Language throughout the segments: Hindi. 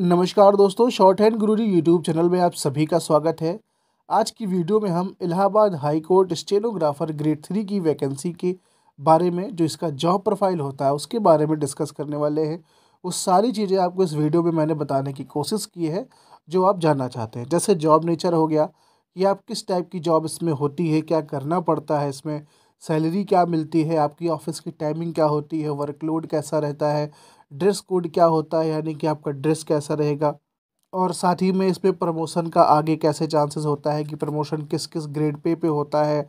नमस्कार दोस्तों shorthand Guruji YouTube channel में आप सभी का स्वागत है आज की वीडियो में हम Allahabad high court stenographer grade three की वैकेंसी के बारे में जो इसका जॉब प्रोफाइल होता है उसके बारे में डिस्कस करने वाले हैं वो सारी चीज़ें आपको इस वीडियो में मैंने बताने की कोशिश की है जो आप जानना चाहते हैं जैसे जॉब नेचर हो गया कि आप किस टाइप की जॉब इसमें होती है क्या करना पड़ता है इसमें सैलरी क्या मिलती है आपकी ऑफिस की टाइमिंग क्या होती है वर्कलोड कैसा रहता है ड्रेस कोड क्या होता है यानी कि आपका ड्रेस कैसा रहेगा और साथ ही में इसमें प्रमोशन का आगे कैसे चांसेस होता है कि प्रमोशन किस किस ग्रेड पे पे होता है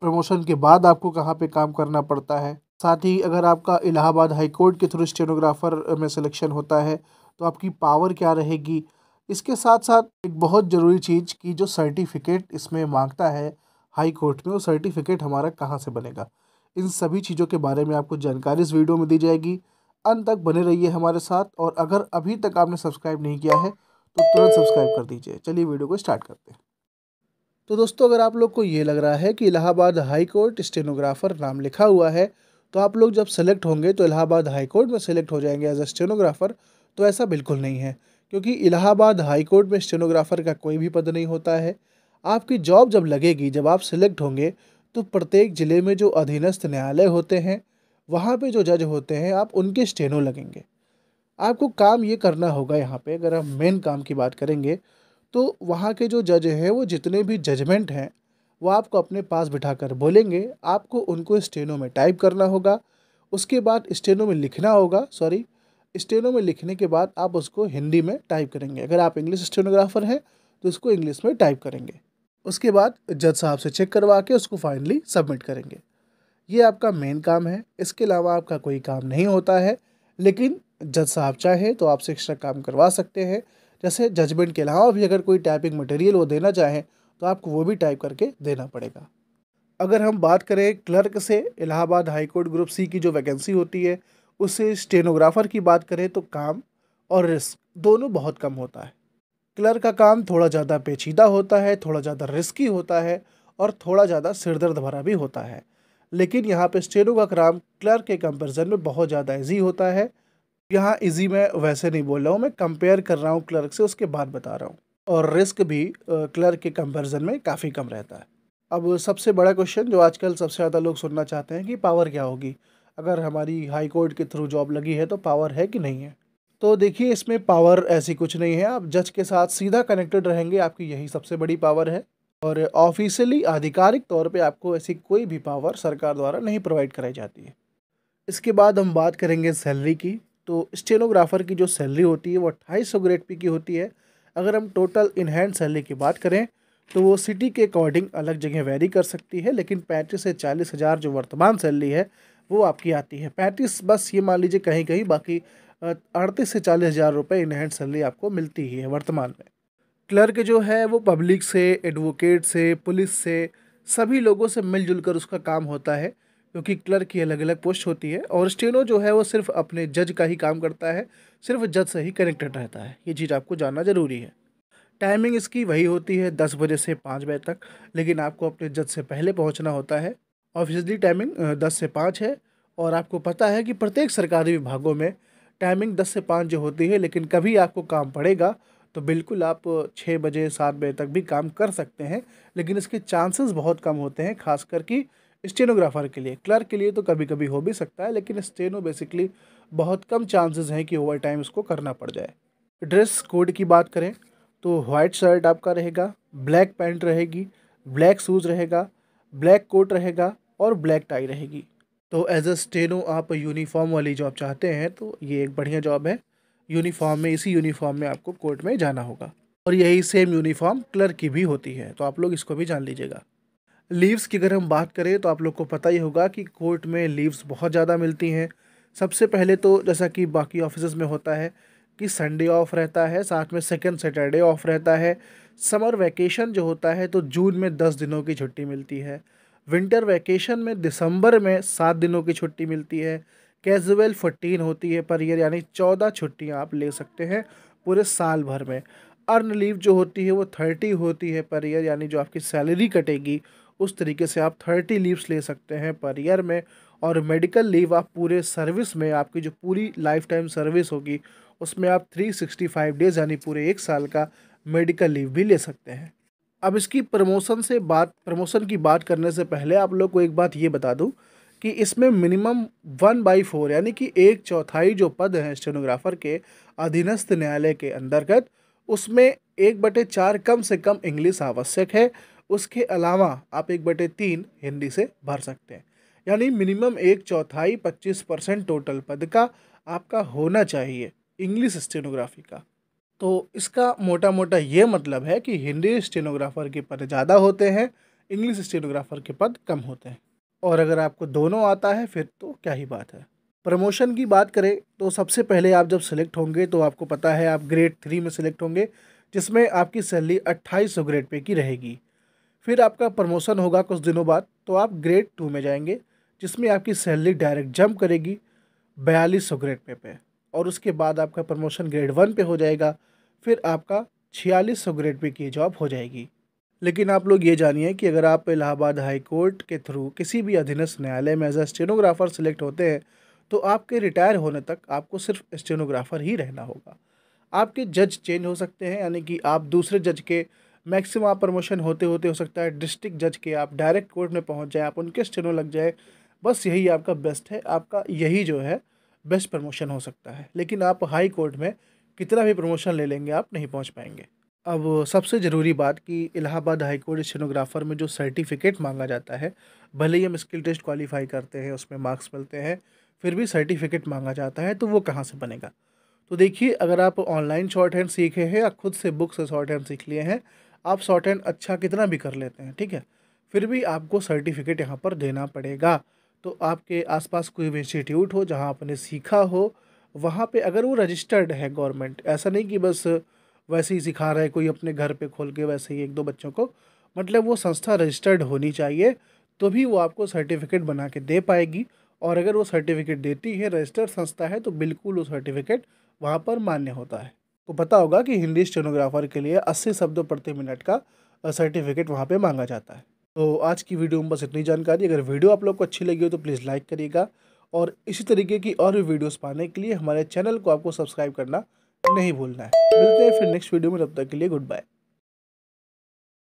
प्रमोशन के बाद आपको कहाँ पे काम करना पड़ता है साथ ही अगर आपका इलाहाबाद हाई कोर्ट के थ्रू स्टेनोग्राफर में सिलेक्शन होता है तो आपकी पावर क्या रहेगी इसके साथ साथ एक बहुत ज़रूरी चीज़ की जो सर्टिफिकेट इसमें मांगता है हाई कोर्ट में वो सर्टिफिकेट हमारा कहाँ से बनेगा इन सभी चीज़ों के बारे में आपको जानकारी इस वीडियो में दी जाएगी अंत तक बने रहिए हमारे साथ और अगर अभी तक आपने सब्सक्राइब नहीं किया है तो तुरंत सब्सक्राइब कर दीजिए चलिए वीडियो को स्टार्ट करते हैं तो दोस्तों अगर आप लोग को ये लग रहा है कि इलाहाबाद हाई कोर्ट स्टेनोग्राफर नाम लिखा हुआ है तो आप लोग जब सेलेक्ट होंगे तो इलाहाबाद हाई कोर्ट में सेलेक्ट हो जाएंगे एज अ स्टेनोग्राफर तो ऐसा बिल्कुल नहीं है क्योंकि इलाहाबाद हाई कोर्ट में स्टेनोग्राफर का कोई भी पद नहीं होता है आपकी जॉब जब लगेगी जब आप सिलेक्ट होंगे तो प्रत्येक ज़िले में जो अधीनस्थ न्यायालय होते हैं वहाँ पे जो जज होते हैं आप उनके स्टेनो लगेंगे आपको काम ये करना होगा यहाँ पे अगर हम मेन काम की बात करेंगे तो वहाँ के जो जज हैं वो जितने भी जजमेंट हैं वो आपको अपने पास बिठा कर बोलेंगे आपको उनको स्टेनो में टाइप करना होगा उसके बाद स्टेनो में लिखना होगा सॉरी स्टेनो में लिखने के बाद आप उसको हिंदी में टाइप करेंगे अगर आप इंग्लिश स्टेनोग्राफर हैं तो उसको इंग्लिश में टाइप करेंगे उसके बाद जज साहब से चेक करवा के उसको फाइनली सबमिट करेंगे ये आपका मेन काम है इसके अलावा आपका कोई काम नहीं होता है लेकिन जज साहब चाहे तो आपसे एक्स्ट्रा काम करवा सकते हैं जैसे जजमेंट के अलावा भी अगर कोई टाइपिंग मटेरियल वो देना चाहें तो आपको वो भी टाइप करके देना पड़ेगा अगर हम बात करें क्लर्क से Allahabad high court group C की जो वैकेंसी होती है उससे स्टेनोग्राफर की बात करें तो काम और रिस्क दोनों बहुत कम होता है क्लर्क का काम थोड़ा ज़्यादा पेचीदा होता है थोड़ा ज़्यादा रिस्की होता है और थोड़ा ज़्यादा सिरदर्द भरा भी होता है लेकिन यहाँ पे क्राम क्लर्क के कंपेरिजन में बहुत ज़्यादा ईजी होता है यहाँ ईजी मैं वैसे नहीं बोल रहा हूँ मैं कंपेयर कर रहा हूँ क्लर्क से उसके बाद बता रहा हूँ और रिस्क भी क्लर्क के कंपेरिजन में काफ़ी कम रहता है अब सबसे बड़ा क्वेश्चन जो आजकल सबसे ज़्यादा लोग सुनना चाहते हैं कि पावर क्या होगी अगर हमारी हाई कोर्ट के थ्रू जॉब लगी है तो पावर है कि नहीं है तो देखिए इसमें पावर ऐसी कुछ नहीं है आप जज के साथ सीधा कनेक्टेड रहेंगे आपकी यही सबसे बड़ी पावर है और ऑफिशियली आधिकारिक तौर पे आपको ऐसी कोई भी पावर सरकार द्वारा नहीं प्रोवाइड कराई जाती है इसके बाद हम बात करेंगे सैलरी की तो स्टेनोग्राफर की जो सैलरी होती है वो अट्ठाईस सौ ग्रेड पी की होती है अगर हम टोटल इनहैंड सैलरी की बात करें तो वो सिटी के अकॉर्डिंग अलग जगह वेरी कर सकती है लेकिन पैंतीस से चालीस हज़ार जो वर्तमान सैलरी है वो आपकी आती है पैंतीस बस ये मान लीजिए कहीं कहीं बाकी अड़तीस से चालीस हज़ार रुपये इनहैंड सैलरी आपको मिलती ही है वर्तमान में क्लर्क जो है वो पब्लिक से एडवोकेट से पुलिस से सभी लोगों से मिलजुल कर उसका काम होता है क्योंकि क्लर्क की अलग अलग पोस्ट होती है और स्टेनो जो है वो सिर्फ अपने जज का ही काम करता है सिर्फ जज से ही कनेक्टेड रहता है ये चीज़ आपको जानना ज़रूरी है टाइमिंग इसकी वही होती है दस बजे से पाँच बजे तक लेकिन आपको अपने जज से पहले पहुँचना होता है ऑफिसली टाइमिंग दस से पाँच है और आपको पता है कि प्रत्येक सरकारी विभागों में टाइमिंग दस से पाँच जो होती है लेकिन कभी आपको काम पड़ेगा तो बिल्कुल आप छः बजे सात बजे तक भी काम कर सकते हैं लेकिन इसके चांसेस बहुत कम होते हैं खास कि स्टेनोग्राफर के लिए क्लर्क के लिए तो कभी कभी हो भी सकता है लेकिन स्टेनो बेसिकली बहुत कम चांसेस हैं कि ओवर टाइम इसको करना पड़ जाए ड्रेस कोड की बात करें तो वाइट शर्ट आपका रहेगा ब्लैक पैंट रहेगी ब्लैक शूज़ रहेगा ब्लैक कोट रहेगा और ब्लैक टाई रहेगी तो एज अ स्टेनो आप यूनिफॉर्म वाली जॉब चाहते हैं तो ये एक बढ़िया जॉब है यूनिफॉर्म में इसी यूनिफॉर्म में आपको कोर्ट में जाना होगा और यही सेम यूनिफॉर्म क्लर्क की भी होती है तो आप लोग इसको भी जान लीजिएगा लीव्स की अगर हम बात करें तो आप लोग को पता ही होगा कि कोर्ट में लीव्स बहुत ज़्यादा मिलती हैं सबसे पहले तो जैसा कि बाकी ऑफिस में होता है कि संडे ऑफ रहता है साथ में सेकेंड सैटरडे ऑफ रहता है समर वैकेशन जो होता है तो जून में दस दिनों की छुट्टी मिलती है विंटर वैकेशन में दिसंबर में सात दिनों की छुट्टी मिलती है कैजुअल फोर्टीन होती है पर ईयर यानी चौदह छुट्टियाँ आप ले सकते हैं पूरे साल भर में अर्न लीव जो होती है वो थर्टी होती है पर ईयर यानी जो आपकी सैलरी कटेगी उस तरीके से आप थर्टी लीव्स ले सकते हैं पर ईयर में और मेडिकल लीव आप पूरे सर्विस में आपकी जो पूरी लाइफ टाइम सर्विस होगी उसमें आप थ्री सिक्सटी फाइव डेज यानी पूरे एक साल का मेडिकल लीव भी ले सकते हैं अब इसकी प्रमोशन से बात प्रमोशन की बात करने से पहले आप लोग को एक बात ये बता दूँ कि इसमें मिनिमम वन बाई फोर यानी कि एक चौथाई जो पद हैं स्टेनोग्राफर के अधीनस्थ न्यायालय के अंतर्गत उसमें एक बटे चार कम से कम इंग्लिश आवश्यक है उसके अलावा आप एक बटे तीन हिंदी से भर सकते हैं यानी मिनिमम एक चौथाई पच्चीस परसेंट टोटल पद का आपका होना चाहिए इंग्लिश स्टेनोग्राफी का तो इसका मोटा मोटा ये मतलब है कि हिंदी स्टेनोग्राफर के पद ज़्यादा होते हैं इंग्लिश स्टेनोग्राफर के पद कम होते हैं और अगर आपको दोनों आता है फिर तो क्या ही बात है प्रमोशन की बात करें तो सबसे पहले आप जब सेलेक्ट होंगे तो आपको पता है आप ग्रेड थ्री में सेलेक्ट होंगे जिसमें आपकी सैलरी अट्ठाईस सौ ग्रेड पे की रहेगी फिर आपका प्रमोशन होगा कुछ दिनों बाद तो आप ग्रेड टू में जाएंगे जिसमें आपकी सैलरी डायरेक्ट जंप करेगी बयालीस सौ ग्रेड पे पे और उसके बाद आपका प्रमोशन ग्रेड वन पे हो जाएगा फिर आपका छियालीस सौ ग्रेड पे की जॉब हो जाएगी लेकिन आप लोग ये जानिए कि अगर आप इलाहाबाद हाई कोर्ट के थ्रू किसी भी अधीनस्थ न्यायालय में एज अ स्टेनोग्राफ़र सिलेक्ट होते हैं तो आपके रिटायर होने तक आपको सिर्फ स्टेनोग्राफ़र ही रहना होगा आपके जज चेंज हो सकते हैं यानी कि आप दूसरे जज के मैक्सिमम प्रमोशन होते होते हो सकता है डिस्ट्रिक्ट जज के आप डायरेक्ट कोर्ट में पहुँच जाएँ आप उनके स्टेनो लग जाए बस यही आपका बेस्ट है आपका यही जो है बेस्ट प्रमोशन हो सकता है लेकिन आप हाई कोर्ट में कितना भी प्रमोशन ले लेंगे आप नहीं पहुँच पाएंगे अब सबसे ज़रूरी बात कि इलाहाबाद हाई कोर्ट स्टेनोग्राफ़र में जो सर्टिफिकेट मांगा जाता है भले ही हम स्किल टेस्ट क्वालिफाई करते हैं उसमें मार्क्स मिलते हैं फिर भी सर्टिफिकेट मांगा जाता है तो वो कहाँ से बनेगा तो देखिए अगर आप ऑनलाइन शॉर्ट हैंड सीखे हैं या खुद से बुक से शॉर्ट हैंड सीख लिए हैं आप शॉर्ट हैंड अच्छा कितना भी कर लेते हैं ठीक है फिर भी आपको सर्टिफिकेट यहाँ पर देना पड़ेगा तो आपके आसपास कोई भी इंस्टीट्यूट हो जहाँ आपने सीखा हो वहाँ पे अगर वो रजिस्टर्ड है गवर्नमेंट ऐसा नहीं कि बस वैसे ही सिखा रहा है कोई अपने घर पे खोल के वैसे ही एक दो बच्चों को मतलब वो संस्था रजिस्टर्ड होनी चाहिए तो भी वो आपको सर्टिफिकेट बना के दे पाएगी और अगर वो सर्टिफिकेट देती है रजिस्टर्ड संस्था है तो बिल्कुल वो सर्टिफिकेट वहाँ पर मान्य होता है तो पता होगा कि हिंदी स्टेनोग्राफर के लिए अस्सी शब्द प्रति मिनट का सर्टिफिकेट वहाँ पर मांगा जाता है तो आज की वीडियो में बस इतनी जानकारी अगर वीडियो आप लोग को अच्छी लगी हो तो प्लीज़ लाइक करिएगा और इसी तरीके की और भी वीडियोस पाने के लिए हमारे चैनल को आपको सब्सक्राइब करना नहीं भूलना है मिलते हैं फिर नेक्स्ट वीडियो में तब तक के लिए गुड बाय